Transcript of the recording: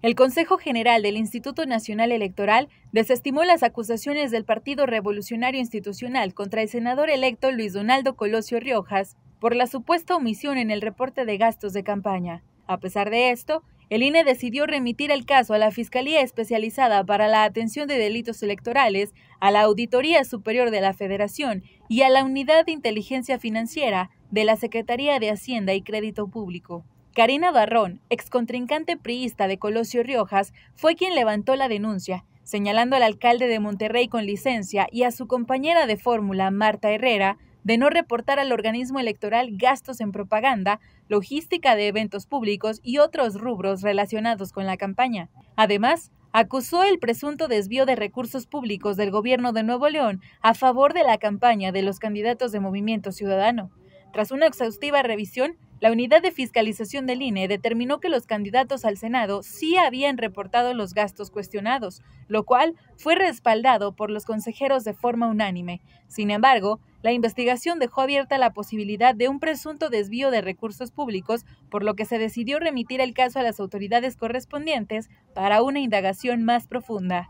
El Consejo General del Instituto Nacional Electoral desestimó las acusaciones del Partido Revolucionario Institucional contra el senador electo Luis Donaldo Colosio Riojas por la supuesta omisión en el reporte de gastos de campaña. A pesar de esto, el INE decidió remitir el caso a la Fiscalía Especializada para la Atención de Delitos Electorales, a la Auditoría Superior de la Federación y a la Unidad de Inteligencia Financiera de la Secretaría de Hacienda y Crédito Público. Karina Barrón, excontrincante priista de Colosio Riojas, fue quien levantó la denuncia, señalando al alcalde de Monterrey con licencia y a su compañera de fórmula, Marta Herrera, de no reportar al organismo electoral gastos en propaganda, logística de eventos públicos y otros rubros relacionados con la campaña. Además, acusó el presunto desvío de recursos públicos del gobierno de Nuevo León a favor de la campaña de los candidatos de Movimiento Ciudadano. Tras una exhaustiva revisión, la unidad de fiscalización del INE determinó que los candidatos al Senado sí habían reportado los gastos cuestionados, lo cual fue respaldado por los consejeros de forma unánime. Sin embargo, la investigación dejó abierta la posibilidad de un presunto desvío de recursos públicos, por lo que se decidió remitir el caso a las autoridades correspondientes para una indagación más profunda.